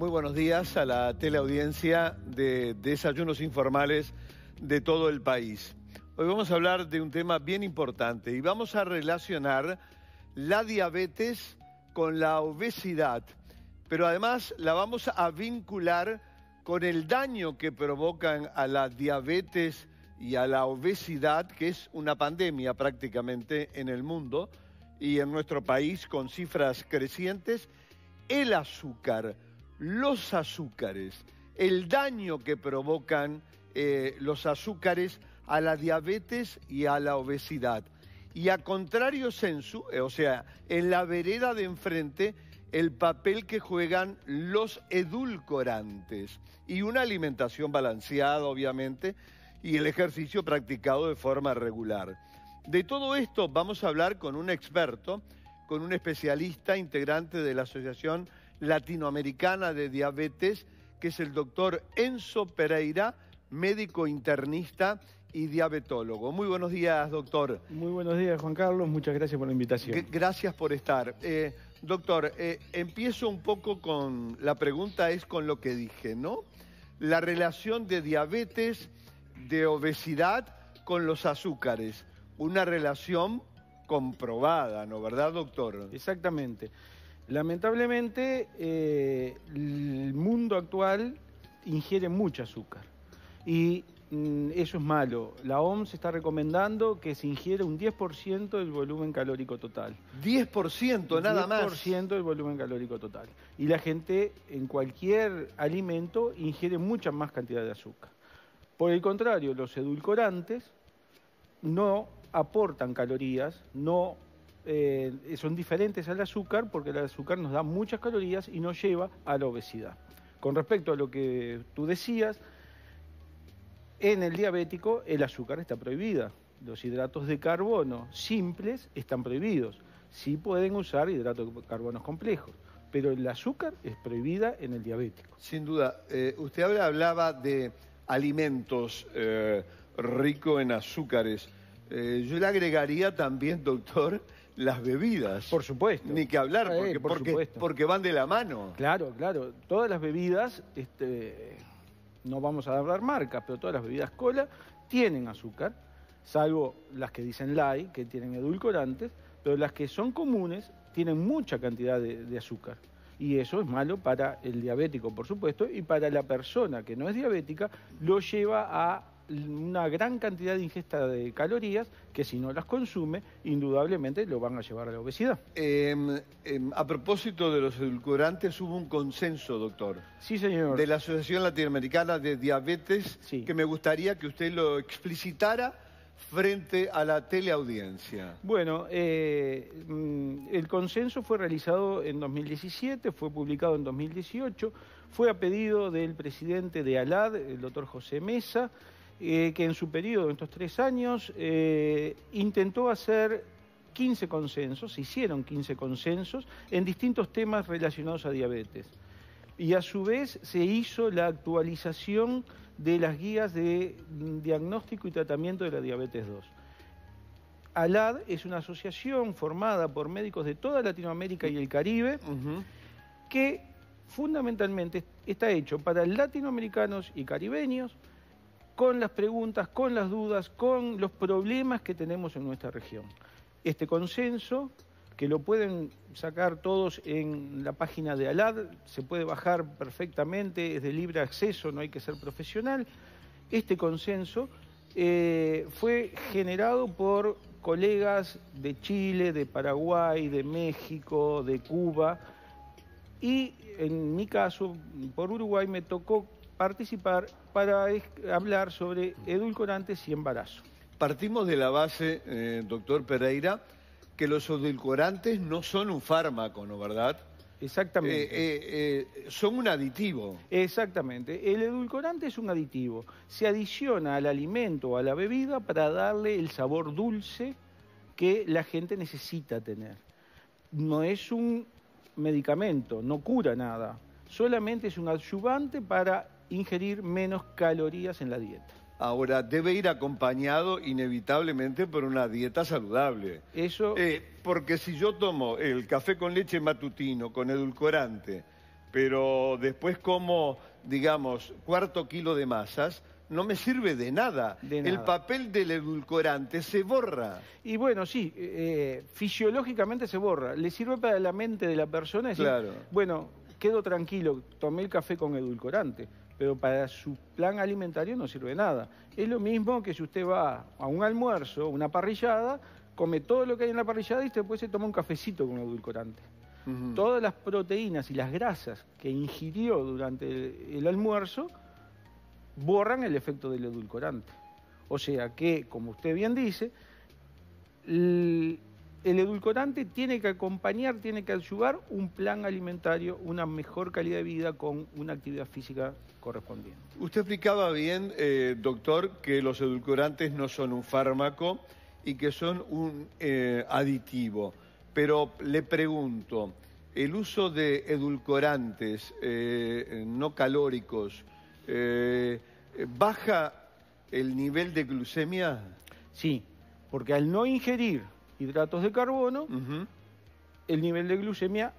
Muy buenos días a la teleaudiencia de Desayunos Informales de todo el país. Hoy vamos a hablar de un tema bien importante y vamos a relacionar la diabetes con la obesidad, pero además la vamos a vincular con el daño que provocan a la diabetes y a la obesidad, que es una pandemia prácticamente en el mundo y en nuestro país con cifras crecientes, el azúcar los azúcares, el daño que provocan eh, los azúcares a la diabetes y a la obesidad. Y a contrario eh, o sea, en la vereda de enfrente, el papel que juegan los edulcorantes y una alimentación balanceada, obviamente, y el ejercicio practicado de forma regular. De todo esto vamos a hablar con un experto, con un especialista integrante de la Asociación Latinoamericana de Diabetes, que es el doctor Enzo Pereira, médico internista y diabetólogo. Muy buenos días, doctor. Muy buenos días, Juan Carlos. Muchas gracias por la invitación. gracias por estar. Eh, doctor, eh, empiezo un poco con, la pregunta es con lo que dije, ¿no? La relación de diabetes, de obesidad con los azúcares. Una relación comprobada, ¿no? ¿Verdad, doctor? Exactamente. Lamentablemente, eh, el mundo actual ingiere mucho azúcar y mm, eso es malo. La OMS está recomendando que se ingiere un 10% del volumen calórico total. 10% nada más. 10% del volumen calórico total. Y la gente en cualquier alimento ingiere mucha más cantidad de azúcar. Por el contrario, los edulcorantes no aportan calorías, no eh, son diferentes al azúcar porque el azúcar nos da muchas calorías y nos lleva a la obesidad. Con respecto a lo que tú decías, en el diabético el azúcar está prohibida. Los hidratos de carbono simples están prohibidos. Sí pueden usar hidratos de carbono complejos, pero el azúcar es prohibida en el diabético. Sin duda. Eh, usted ahora hablaba de alimentos eh, ricos en azúcares. yo le agregaría también, doctor, las bebidas. Por supuesto. Ni que hablar, porque, porque, van de la mano. Claro, claro. Todas las bebidas, este, no vamos a hablar marcas, pero todas las bebidas cola tienen azúcar, salvo las que dicen light, que tienen edulcorantes, pero las que son comunes tienen mucha cantidad de azúcar y eso es malo para el diabético, por supuesto, y para la persona que no es diabética, lo lleva a una gran cantidad de ingesta de calorías que si no las consume, indudablemente lo van a llevar a la obesidad. Em, em, a propósito de los edulcorantes, hubo un consenso, doctor. Sí, señor. De la Asociación Latinoamericana de Diabetes, que me gustaría que usted lo explicitara frente a la teleaudiencia? Bueno, eh, mm, el consenso fue realizado en 2017, fue publicado en 2018, fue a pedido del presidente de ALAD, el doctor José Mesa, eh, que en su periodo, en estos tres años, eh, intentó hacer 15 consensos, se hicieron 15 consensos en distintos temas relacionados a diabetes. Y a su vez se hizo la actualización de las guías de diagnóstico y tratamiento de la diabetes 2. ALAD es una asociación formada por médicos de toda Latinoamérica y el Caribe que fundamentalmente está hecho para latinoamericanos y caribeños con las preguntas, con las dudas, con los problemas que tenemos en nuestra región. Este consenso, que lo pueden sacar todos en la página de ALAD, se puede bajar perfectamente, es de libre acceso, no hay que ser profesional. Este consenso eh, fue generado por colegas de Chile, de Paraguay, de México, de Cuba, y en mi caso, por Uruguay me tocó participar para hablar sobre edulcorantes y embarazo. Partimos de la base, eh, doctor Pereira, que los edulcorantes no son un fármaco, ¿no verdad? Exactamente. Eh, eh, son un aditivo. Exactamente. El edulcorante es un aditivo. Se adiciona al alimento o a la bebida para darle el sabor dulce que la gente necesita tener. No es un medicamento, no cura nada. Solamente es un adyuvante para ingerir menos calorías en la dieta. Ahora, debe ir acompañado inevitablemente por una dieta saludable. Eso. Eh, porque si yo tomo el café con leche matutino, con edulcorante, pero después como, digamos, cuarto kilo de masas, no me sirve de nada. El papel del edulcorante se borra. Y bueno, sí, eh, eh, fisiológicamente se borra. Le sirve para la mente de la persona decir, bueno, quedo tranquilo, tomé el café con edulcorante pero para su plan alimentario no sirve nada. Es lo mismo que si usted va a un almuerzo, una parrillada, come todo lo que hay en la parrillada y después se toma un cafecito con un edulcorante. Todas las proteínas y las grasas que ingirió durante el, el almuerzo borran el efecto del edulcorante. O sea que, como usted bien dice, el edulcorante tiene que acompañar, tiene que ayudar un plan alimentario, una mejor calidad de vida con una actividad física correspondiente. Usted explicaba bien, eh, doctor, que los edulcorantes no son un fármaco y que son un eh, aditivo. Pero le pregunto, ¿el uso de edulcorantes eh, no calóricos baja el nivel de glucemia? Sí, porque al no ingerir hidratos de carbono, el nivel de glucemia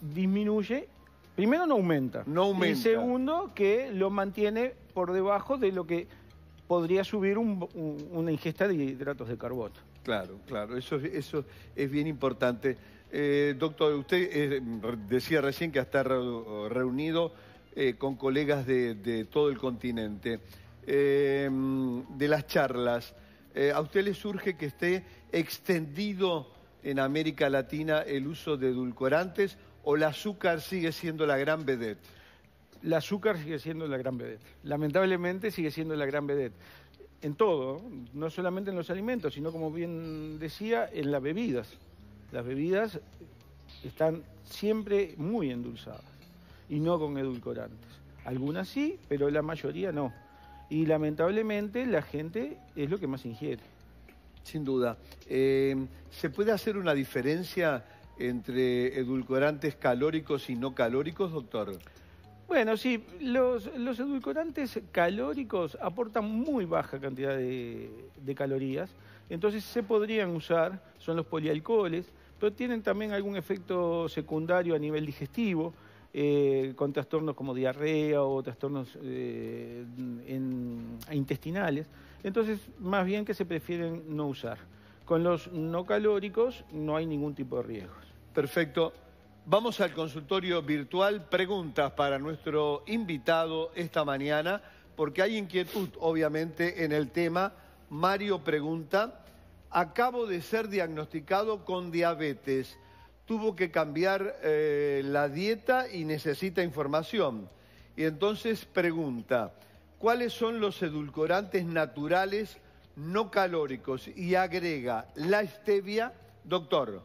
disminuye. Primero no aumenta. No aumenta. Y segundo, que lo mantiene por debajo de lo que podría subir una ingesta de hidratos de carbono. Claro, claro, eso, eso es bien importante. Eh, doctor, usted eh, decía recién que está reunido eh, con colegas de, de, todo el continente. de las charlas, eh, a usted le surge que esté extendido en América Latina el uso de edulcorantes o el azúcar sigue siendo la gran vedette? El azúcar sigue siendo la gran vedette. Lamentablemente sigue siendo la gran vedette. En todo, no solamente en los alimentos, sino como bien decía, en las bebidas. Las bebidas están siempre muy endulzadas y no con edulcorantes. Algunas sí, pero la mayoría no y lamentablemente la gente es lo que más ingiere. Sin duda. Eh, ¿Se puede hacer una diferencia entre edulcorantes calóricos y no calóricos, doctor? Bueno, sí, los, edulcorantes calóricos aportan muy baja cantidad de, de calorías, entonces se podrían usar, son los polialcoholes, pero tienen también algún efecto secundario a nivel digestivo, eh, con trastornos como diarrea o trastornos eh, e intestinales. Entonces, más bien que se prefieren no usar. Con los no calóricos no hay ningún tipo de riesgo. Perfecto. Vamos al consultorio virtual. Preguntas para nuestro invitado esta mañana, porque hay inquietud, obviamente, en el tema. Mario pregunta, acabo de ser diagnosticado con diabetes tuvo que cambiar eh, la dieta y necesita información. Y entonces pregunta, ¿cuáles son los edulcorantes naturales no calóricos? Y agrega, la stevia, doctor.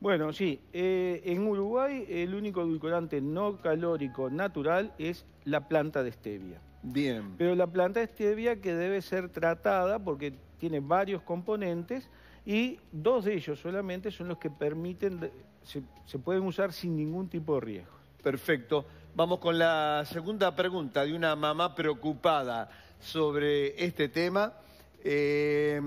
Bueno, sí, eh, en Uruguay el único edulcorante no calórico natural es la planta de stevia. Bien. Pero la planta de stevia que debe ser tratada porque tiene varios componentes y dos de ellos solamente son los que permiten, se, pueden usar sin ningún tipo de riesgo. Perfecto. Vamos con la segunda pregunta de una mamá preocupada sobre este tema. Eh,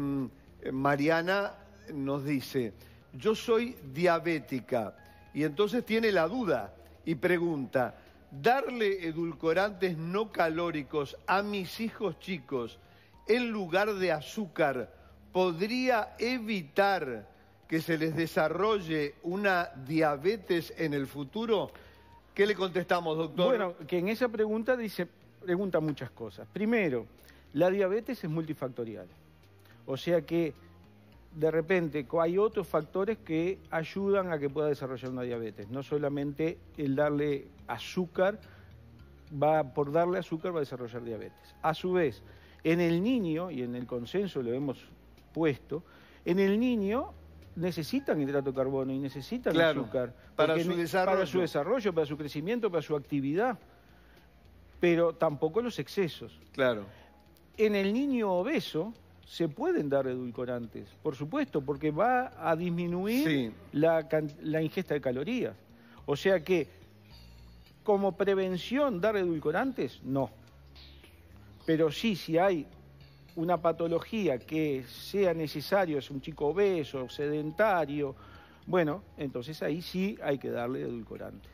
Mariana nos dice, yo soy diabética y entonces tiene la duda y pregunta, ¿darle edulcorantes no calóricos a mis hijos chicos en lugar de azúcar podría evitar que se les desarrolle una diabetes en el futuro? ¿Qué le contestamos, doctor? Bueno, que en esa pregunta dice, pregunta muchas cosas. Primero, la diabetes es multifactorial. O sea que de repente hay otros factores que ayudan a que pueda desarrollar una diabetes. No solamente el darle azúcar, va, por darle azúcar va a desarrollar diabetes. A su vez, en el niño, y en el consenso lo hemos puesto, en el niño necesitan hidrato de carbono y necesitan azúcar. Para su, desarrollo. para su desarrollo, para su crecimiento, para su actividad. Pero tampoco los excesos. Claro. En el niño obeso se pueden dar edulcorantes, por supuesto, porque va a disminuir la ingesta de calorías. O sea que, como prevención, dar edulcorantes, no. Pero sí, si hay una patología que sea necesario, es un chico obeso, sedentario, bueno, entonces ahí sí hay que darle edulcorante.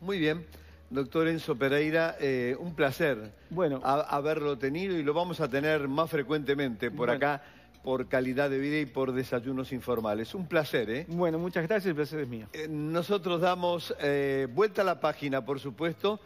Muy bien. Doctor Enzo Pereira, eh, un placer bueno, haberlo tenido y lo vamos a tener más frecuentemente por acá por calidad de vida y por desayunos informales. Un placer, ¿eh? Bueno, muchas gracias, el placer es mío. Eh, nosotros damos eh, vuelta a la página, por supuesto,